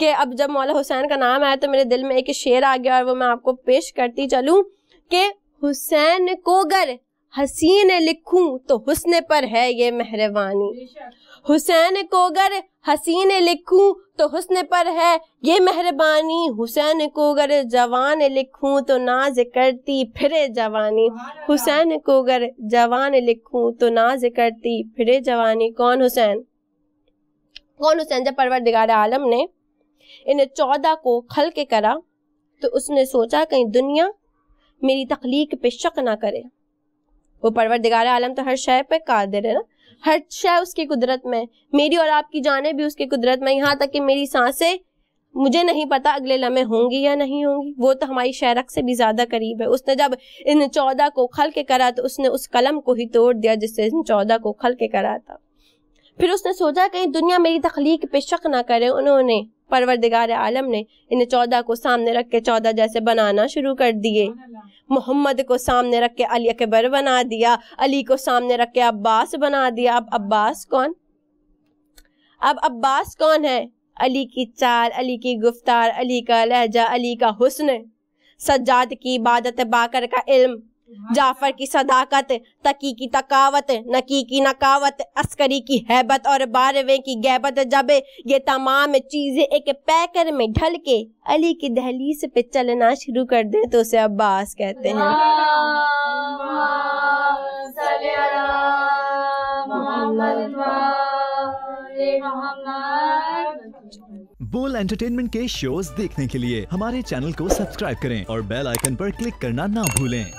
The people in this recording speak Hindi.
कि अब जब मौला हुसैन का नाम आया तो मेरे दिल में एक शेर आ गया और वो मैं आपको पेश करती चलूं कि हुसैन को अगर हसीन लिखूं तो हुसन पर है ये मेहरबानी हुसैन को अगर हसीन लिखूं तो हुसन पर है ये मेहरबानी हुसैन को अगर जवान लिखूं तो नाज करती फिरे जवानी हुसैन को अगर जवान लिखूं तो नाज करती फिरे जवानी कौन हुसैन कौन हुसैन जब परवर आलम ने इन चौदह को खल के करा तो उसने सोचा कहीं दुनिया मेरी तख्लीक पे शक ना करे वो परवरदिगार आलम तो हर शहर पे कादिर है ना हर शय उसकी कुदरत में मेरी और आपकी जाने भी उसकी कुदरत में यहाँ तक कि मेरी सांसें मुझे नहीं पता अगले लम्हे होंगी या नहीं होंगी वो तो हमारी शहरक से भी ज्यादा करीब है उसने जब इन चौदह को खल के करा तो उसने उस कलम को ही तोड़ दिया जिससे इन चौदह को खल के करा था फिर उसने सोचा कहीं दुनिया मेरी तख्लीक पे शक ना करे उन्होंने परवरदिगार आलम ने इन्हें चौदह को सामने रख के चौदह जैसे बनाना शुरू कर दिए मोहम्मद को सामने रख के अली अकबर बना दिया अली को सामने रख के अब्बास बना दिया अब अब्बास कौन अब अब्बास कौन है अली की चाल अली की गुफ्तार अली का लहजा अली का हुस्न सज्जाद की इबादत बाकर का इल्म जाफर की सदाकत तकी की तकावत नकी की नकावत अस्करी की हैबत और बारवे की गैबत जब ये तमाम चीजें एक पैकर में ढल के अली की दहलीज पे चलना शुरू कर दे तो उसे अब्बास कहते हैं बोल एंटरटेनमेंट के शोज देखने के लिए हमारे चैनल को सब्सक्राइब करें और बेल आइकन पर क्लिक करना ना भूलें